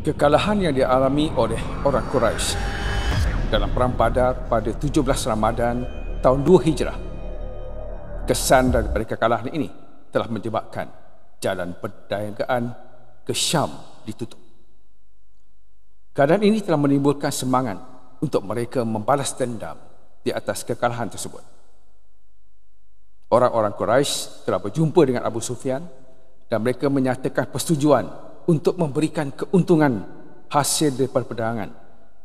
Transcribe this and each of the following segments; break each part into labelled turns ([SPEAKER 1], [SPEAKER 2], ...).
[SPEAKER 1] kekalahan yang dialami oleh orang Quraisy dalam perang Badar pada 17 Ramadan tahun 2 Hijrah. Kesan daripada kekalahan ini telah menyebabkan jalan perdagangan ke Syam ditutup. Keadaan ini telah menimbulkan semangat untuk mereka membalas dendam di atas kekalahan tersebut. Orang-orang Quraisy telah berjumpa dengan Abu Sufyan dan mereka menyatakan persetujuan untuk memberikan keuntungan hasil daripada perdagangan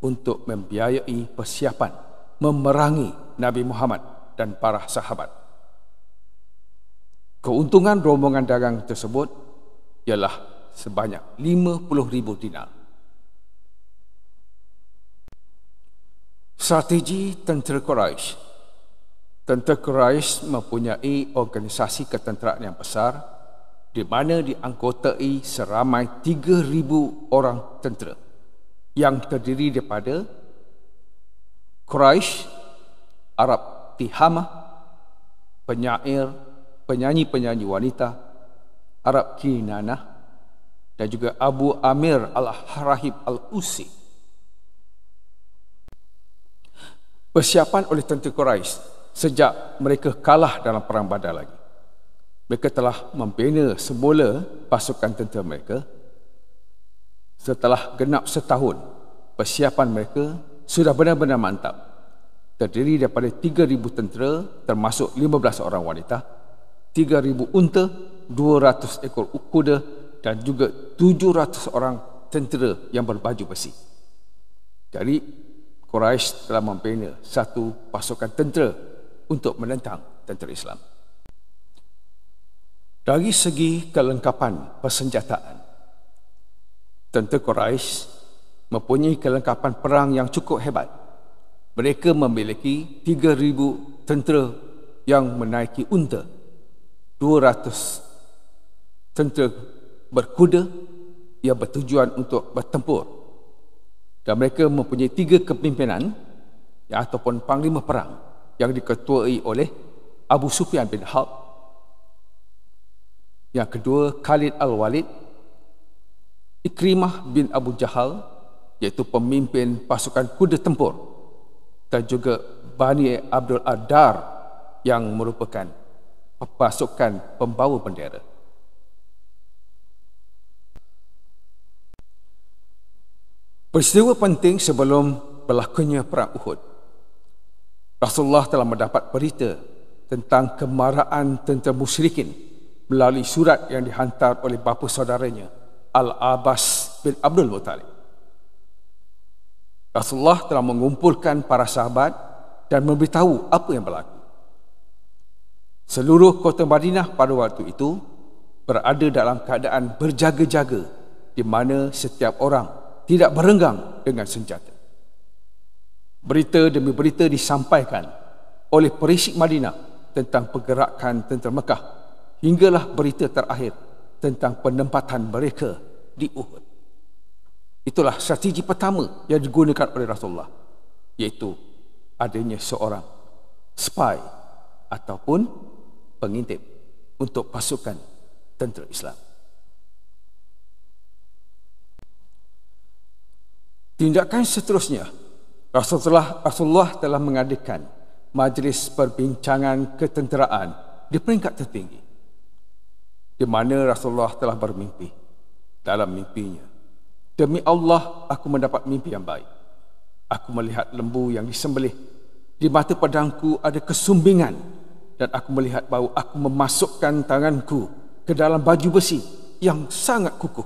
[SPEAKER 1] untuk membiayai persiapan memerangi Nabi Muhammad dan para sahabat. Keuntungan rombongan dagang tersebut ialah sebanyak ribu dinar. Strategi Tentera Quraisy Tentera Quraisy mempunyai organisasi ketenteraan yang besar di mana dianggotai seramai 3,000 orang tentera yang terdiri daripada Quraisy, Arab Tihama, penyair, penyanyi-penyanyi wanita, Arab Kinanah dan juga Abu Amir Al-Harahib Al-Usi. Persiapan oleh tentera Quraisy sejak mereka kalah dalam perang Badar lagi mereka telah membina semula pasukan tentera mereka setelah genap setahun persiapan mereka sudah benar-benar mantap terdiri daripada 3000 tentera termasuk 15 orang wanita 3000 unta 200 ekor kuda dan juga 700 orang tentera yang berbaju besi jadi Quraisy telah membina satu pasukan tentera untuk menentang tentera Islam dari segi kelengkapan persenjataan, tentu Quraisy mempunyai kelengkapan perang yang cukup hebat. Mereka memiliki 3,000 tentera yang menaiki unta, 200 tentera berkuda yang bertujuan untuk bertempur dan mereka mempunyai tiga kepimpinan ya, ataupun panglima perang yang diketuai oleh Abu Sufyan bin Harb yang kedua Khalid Al-Walid Ikrimah bin Abu Jahal iaitu pemimpin pasukan kuda tempur dan juga Bani Abdul Adar yang merupakan pasukan pembawa bendera. Peristiwa penting sebelum berlakunya Perang Uhud Rasulullah telah mendapat berita tentang kemarahan tentang musyrikin melalui surat yang dihantar oleh bapa saudaranya Al-Abbas bin Abdul Muttalib. Rasulullah telah mengumpulkan para sahabat dan memberitahu apa yang berlaku. Seluruh kota Madinah pada waktu itu berada dalam keadaan berjaga-jaga di mana setiap orang tidak berenggang dengan senjata. Berita demi berita disampaikan oleh perisik Madinah tentang pergerakan tentera Mekah hinggalah berita terakhir tentang penempatan mereka di Uhud. Itulah strategi pertama yang digunakan oleh Rasulullah iaitu adanya seorang spy ataupun pengintip untuk pasukan tentera Islam. Tindakan seterusnya, Rasulullah, Rasulullah telah mengadakan majlis perbincangan ketenteraan di peringkat tertinggi di mana Rasulullah telah bermimpi dalam mimpinya. Demi Allah, aku mendapat mimpi yang baik. Aku melihat lembu yang disembelih. Di mata pedangku ada kesumbingan dan aku melihat bahawa aku memasukkan tanganku ke dalam baju besi yang sangat kukuh.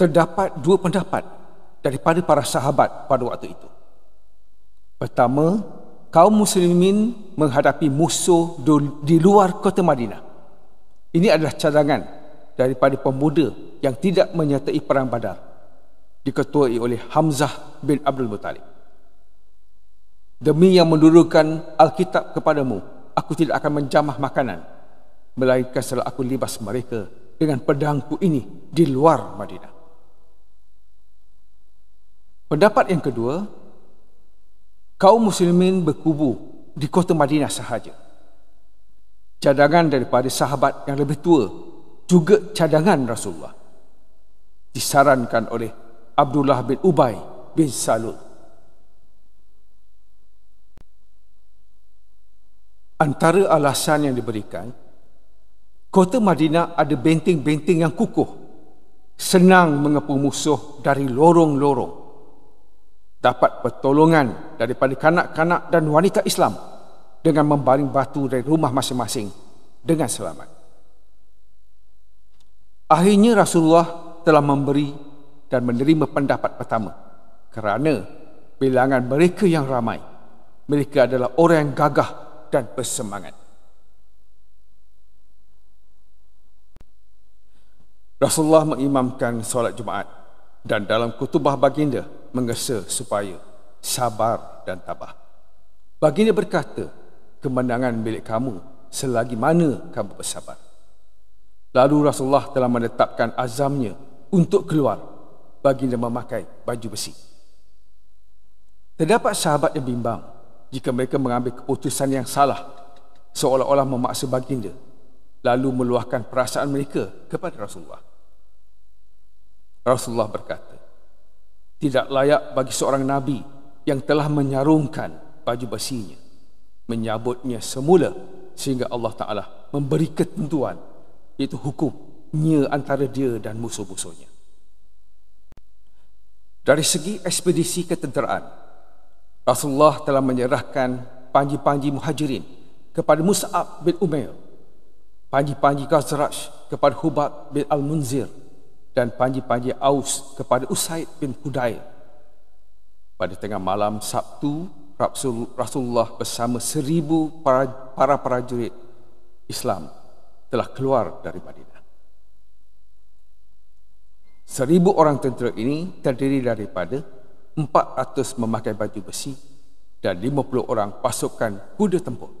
[SPEAKER 1] Terdapat dua pendapat daripada para sahabat pada waktu itu. Pertama, kaum muslimin menghadapi musuh di luar kota Madinah. Ini adalah cadangan daripada pemuda yang tidak menyertai perang badar diketuai oleh Hamzah bin Abdul Muttalib. Demi yang mendurukan Alkitab kepadamu, aku tidak akan menjamah makanan melainkan setelah aku libas mereka dengan pedangku ini di luar Madinah. Pendapat yang kedua kaum muslimin berkubu di kota Madinah sahaja. Cadangan daripada sahabat yang lebih tua juga cadangan Rasulullah. Disarankan oleh Abdullah bin Ubay bin Salul. Antara alasan yang diberikan, kota Madinah ada benteng-benteng yang kukuh. Senang mengepung musuh dari lorong-lorong dapat pertolongan daripada kanak-kanak dan wanita Islam dengan membaring batu dari rumah masing-masing dengan selamat. Akhirnya Rasulullah telah memberi dan menerima pendapat pertama kerana bilangan mereka yang ramai. Mereka adalah orang yang gagah dan bersemangat. Rasulullah mengimamkan solat Jumaat dan dalam kutubah baginda, mengesa supaya sabar dan tabah. Baginda berkata, kemenangan milik kamu selagi mana kamu bersabar. Lalu Rasulullah telah menetapkan azamnya untuk keluar. Baginda memakai baju besi. Terdapat sahabat yang bimbang jika mereka mengambil keputusan yang salah seolah-olah memaksa baginda lalu meluahkan perasaan mereka kepada Rasulullah. Rasulullah berkata, tidak layak bagi seorang nabi yang telah menyarungkan baju basinya, menyabutnya semula sehingga Allah Taala memberi ketentuan iaitu hukumnya antara dia dan musuh-musuhnya dari segi ekspedisi ketenteraan Rasulullah telah menyerahkan panji-panji muhajirin kepada Musaab bin Umair panji-panji Khazraj kepada Hubab bin Al-Munzir dan panji-panji Aus kepada Usaid bin Hudai. Pada tengah malam Sabtu, Rasulullah bersama seribu para, para prajurit Islam telah keluar dari Madinah. Seribu orang tentera ini terdiri daripada 400 memakai baju besi dan 50 orang pasukan kuda tempur.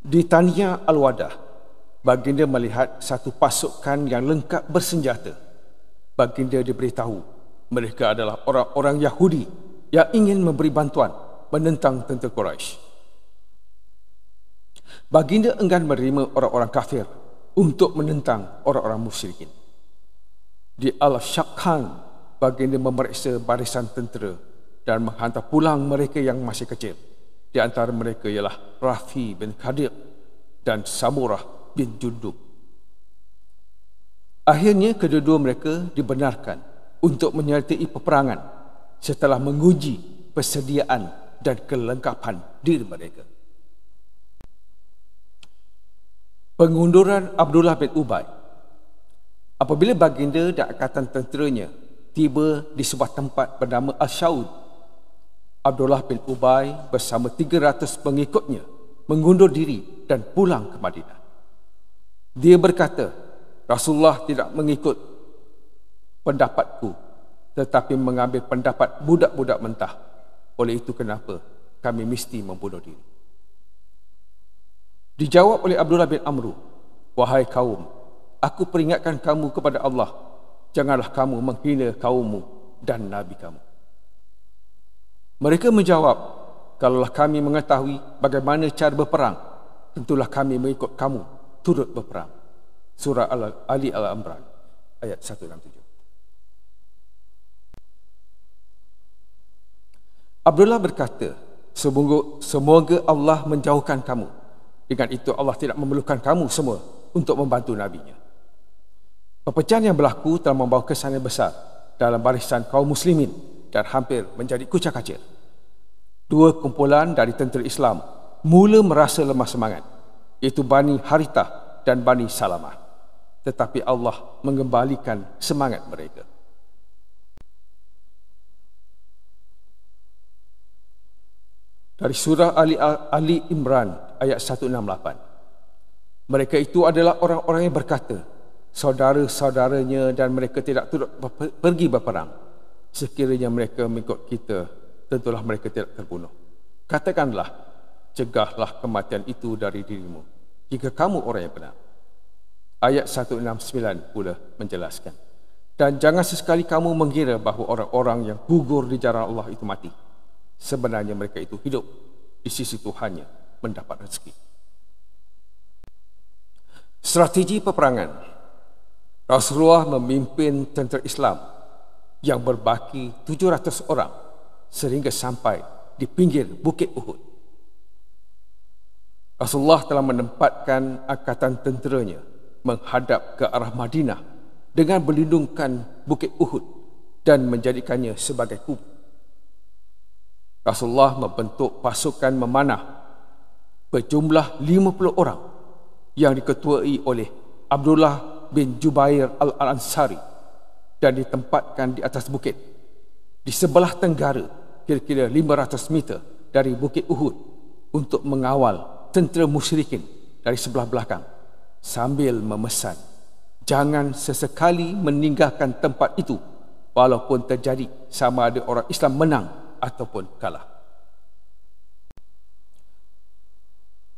[SPEAKER 1] Di Tania Al-Wadah, baginda melihat satu pasukan yang lengkap bersenjata. Baginda diberitahu mereka adalah orang-orang Yahudi yang ingin memberi bantuan menentang tentera Quraisy. Baginda enggan menerima orang-orang kafir untuk menentang orang-orang musyrikin. Di Al-Shakhan, baginda memeriksa barisan tentera dan menghantar pulang mereka yang masih kecil. Di antara mereka ialah Rafi bin Khadir dan Samurah bin Jundub. Akhirnya kedua-dua mereka dibenarkan untuk menyertai peperangan setelah menguji persediaan dan kelengkapan diri mereka. Pengunduran Abdullah bin Ubay Apabila baginda dan akatan tenteranya tiba di sebuah tempat bernama Al-Shaud, Abdullah bin Ubay bersama 300 pengikutnya mengundur diri dan pulang ke Madinah. Dia berkata, Rasulullah tidak mengikut pendapatku tetapi mengambil pendapat budak-budak mentah. Oleh itu kenapa kami mesti membunuh diri. Dijawab oleh Abdullah bin Amru, Wahai kaum, aku peringatkan kamu kepada Allah. Janganlah kamu menghina kaummu dan Nabi kamu. Mereka menjawab, Kalaulah kami mengetahui bagaimana cara berperang, tentulah kami mengikut kamu turut berperang. Surah Ali Al-Amran ayat 167. Abdullah berkata, semoga, Allah menjauhkan kamu. Dengan itu Allah tidak memerlukan kamu semua untuk membantu nabinya. Pepecahan yang berlaku telah membawa kesan yang besar dalam barisan kaum muslimin dan hampir menjadi kucak kacir. Dua kumpulan dari tentera Islam mula merasa lemah semangat iaitu Bani Harithah dan Bani Salamah. Tetapi Allah mengembalikan semangat mereka. Dari surah Ali, Ali Imran ayat 168. Mereka itu adalah orang-orang yang berkata, saudara-saudaranya dan mereka tidak turut pergi berperang. Sekiranya mereka mengikut kita, tentulah mereka tidak terbunuh. Katakanlah, cegahlah kematian itu dari dirimu jika kamu orang yang benar. Ayat 169 pula menjelaskan. Dan jangan sesekali kamu mengira bahawa orang-orang yang gugur di jalan Allah itu mati. Sebenarnya mereka itu hidup di sisi Tuhannya mendapat rezeki. Strategi peperangan. Rasulullah memimpin tentera Islam yang berbaki 700 orang sehingga sampai di pinggir Bukit Uhud. Rasulullah telah menempatkan akatan tenteranya menghadap ke arah Madinah dengan melindungkan Bukit Uhud dan menjadikannya sebagai kubu. Rasulullah membentuk pasukan memanah berjumlah 50 orang yang diketuai oleh Abdullah bin Jubair Al-Ansari dan ditempatkan di atas bukit di sebelah tenggara kira-kira 500 meter dari Bukit Uhud untuk mengawal tentera musyrikin dari sebelah belakang sambil memesan jangan sesekali meninggalkan tempat itu walaupun terjadi sama ada orang Islam menang ataupun kalah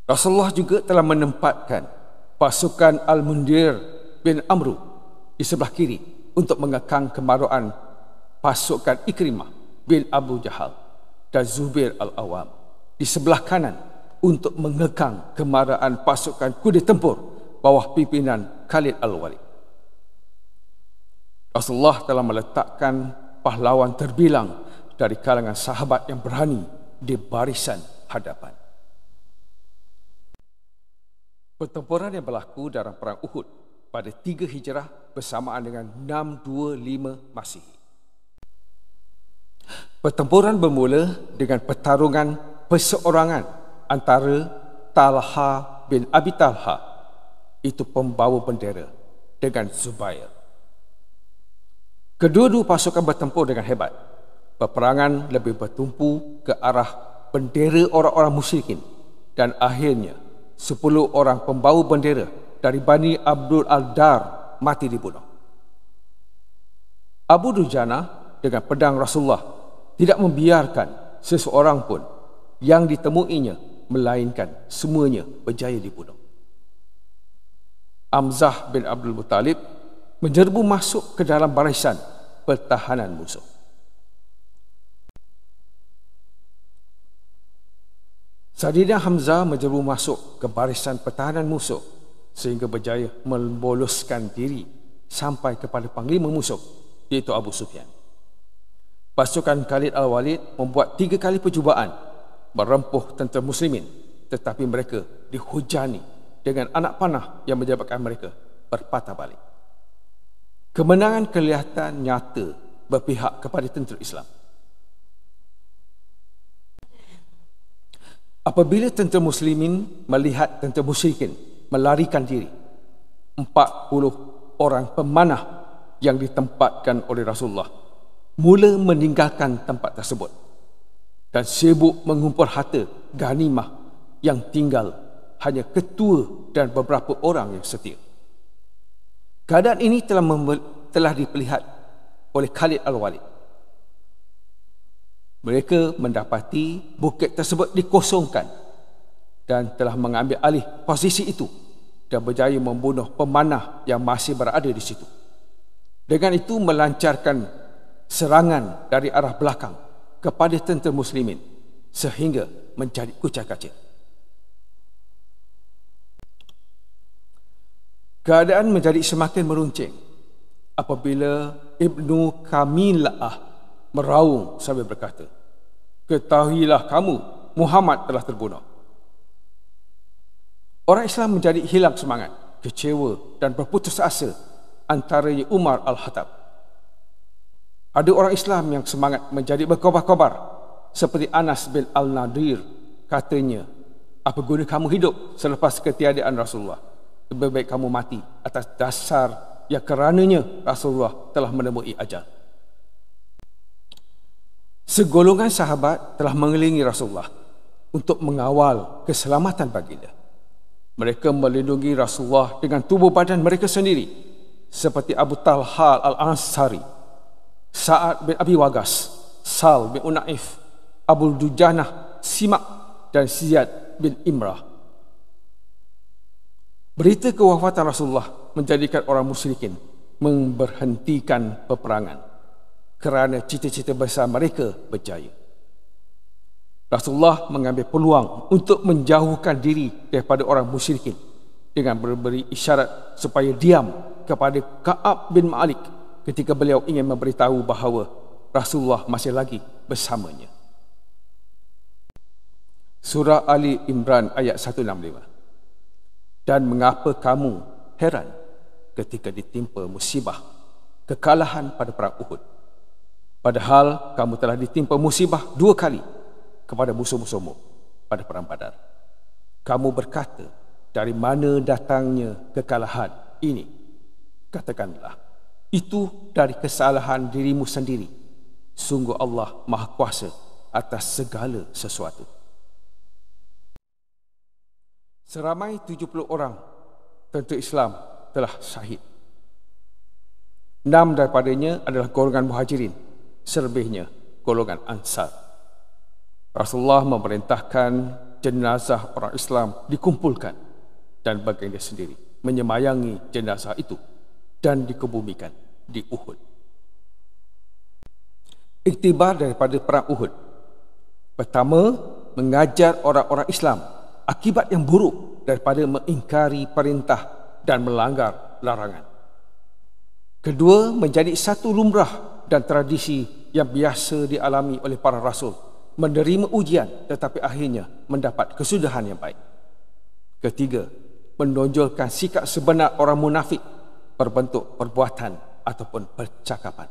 [SPEAKER 1] Rasulullah juga telah menempatkan pasukan Al-Mundir bin Amru di sebelah kiri untuk mengekang kemarauan pasukan Ikrimah bin Abu Jahal dan Zubir Al-Awam di sebelah kanan untuk mengekang kemarahan pasukan kuda tempur bawah pimpinan Khalid Al-Walid. Rasulullah telah meletakkan pahlawan terbilang dari kalangan sahabat yang berani di barisan hadapan. Pertempuran yang berlaku dalam Perang Uhud pada tiga Hijrah bersamaan dengan 625 masih. Pertempuran bermula dengan pertarungan perseorangan antara Talha bin Abi Talha itu pembawa bendera dengan Zubair. Kedua-dua pasukan bertempur dengan hebat. Peperangan lebih bertumpu ke arah bendera orang-orang musyrikin dan akhirnya 10 orang pembawa bendera dari Bani Abdul Al-Dar mati dibunuh. Abu Dujana dengan pedang Rasulullah tidak membiarkan seseorang pun yang ditemuinya melainkan semuanya berjaya dibunuh. Amzah bin Abdul Muttalib menyerbu masuk ke dalam barisan pertahanan musuh. Sadidah Hamzah menyerbu masuk ke barisan pertahanan musuh sehingga berjaya memboloskan diri sampai kepada panglima musuh iaitu Abu Sufyan. Pasukan Khalid Al-Walid membuat tiga kali percubaan merempuh tentera muslimin tetapi mereka dihujani dengan anak panah yang menyebabkan mereka berpatah balik kemenangan kelihatan nyata berpihak kepada tentera Islam apabila tentera muslimin melihat tentera musyrikin melarikan diri 40 orang pemanah yang ditempatkan oleh Rasulullah mula meninggalkan tempat tersebut dan sibuk mengumpul harta ganimah yang tinggal hanya ketua dan beberapa orang yang setia. Keadaan ini telah telah diperlihat oleh Khalid Al-Walid. Mereka mendapati bukit tersebut dikosongkan dan telah mengambil alih posisi itu dan berjaya membunuh pemanah yang masih berada di situ. Dengan itu melancarkan serangan dari arah belakang kepada tentera muslimin sehingga menjadi kucak kacir. Keadaan menjadi semakin meruncing apabila Ibnu Kamilah meraung sambil berkata, Ketahuilah kamu, Muhammad telah terbunuh. Orang Islam menjadi hilang semangat, kecewa dan berputus asa antaranya Umar Al-Khattab. Ada orang Islam yang semangat menjadi berkobar-kobar seperti Anas bin Al-Nadir katanya, apa guna kamu hidup selepas ketiadaan Rasulullah? Lebih baik kamu mati atas dasar yang kerananya Rasulullah telah menemui ajal. Segolongan sahabat telah mengelilingi Rasulullah untuk mengawal keselamatan baginda. Mereka melindungi Rasulullah dengan tubuh badan mereka sendiri seperti Abu Talha Al-Ansari Sa'ad bin Abi Wagas, Sal bin Unaif, Abul Dujanah, Simak dan Siyad bin Imrah. Berita kewafatan Rasulullah menjadikan orang musyrikin memberhentikan peperangan kerana cita-cita besar mereka berjaya. Rasulullah mengambil peluang untuk menjauhkan diri daripada orang musyrikin dengan memberi isyarat supaya diam kepada Ka'ab bin Malik ketika beliau ingin memberitahu bahawa Rasulullah masih lagi bersamanya. Surah Ali Imran ayat 165 Dan mengapa kamu heran ketika ditimpa musibah kekalahan pada perang Uhud padahal kamu telah ditimpa musibah dua kali kepada musuh-musuhmu pada perang Badar kamu berkata dari mana datangnya kekalahan ini katakanlah itu dari kesalahan dirimu sendiri. Sungguh Allah Maha Kuasa atas segala sesuatu. Seramai 70 orang tentu Islam telah syahid. Enam daripadanya adalah golongan muhajirin. Selebihnya golongan ansar. Rasulullah memerintahkan jenazah orang Islam dikumpulkan dan baginda sendiri menyemayangi jenazah itu dan dikebumikan di Uhud. Iktibar daripada perang Uhud. Pertama, mengajar orang-orang Islam akibat yang buruk daripada mengingkari perintah dan melanggar larangan. Kedua, menjadi satu lumrah dan tradisi yang biasa dialami oleh para rasul menerima ujian tetapi akhirnya mendapat kesudahan yang baik. Ketiga, menonjolkan sikap sebenar orang munafik berbentuk perbuatan ataupun percakapan.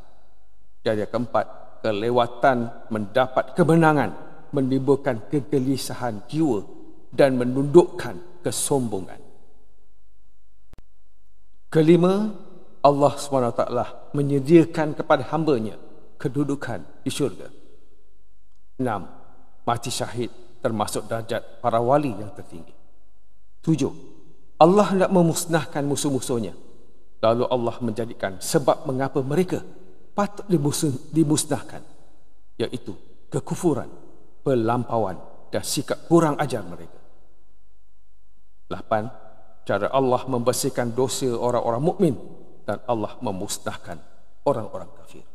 [SPEAKER 1] Jadi yang keempat, kelewatan mendapat kemenangan menimbulkan kegelisahan jiwa dan menundukkan kesombongan. Kelima, Allah SWT menyediakan kepada hambanya kedudukan di syurga. Enam, mati syahid termasuk darjat para wali yang tertinggi. Tujuh, Allah hendak memusnahkan musuh-musuhnya Lalu Allah menjadikan sebab mengapa mereka patut dimusnahkan iaitu kekufuran, pelampauan dan sikap kurang ajar mereka. Lapan, Cara Allah membersihkan dosa orang-orang mukmin dan Allah memusnahkan orang-orang kafir.